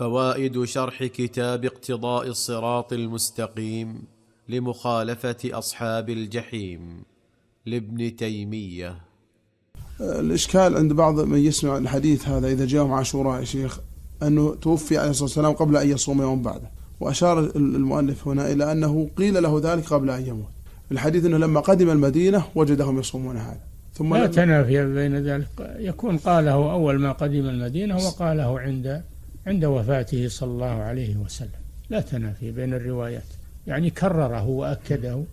فوائد شرح كتاب اقتضاء الصراط المستقيم لمخالفه اصحاب الجحيم لابن تيميه الاشكال عند بعض من يسمع الحديث هذا اذا جاءهم عاشوراء يا شيخ انه توفي عليه الصلاه والسلام قبل ان يصوم يوم بعده واشار المؤلف هنا الى انه قيل له ذلك قبل ان يموت الحديث انه لما قدم المدينه وجدهم يصومون هذا ثم لا تنافي بين ذلك يكون قاله اول ما قدم المدينه وقاله عند عند وفاته صلى الله عليه وسلم لا تنافي بين الروايات يعني كرره وأكده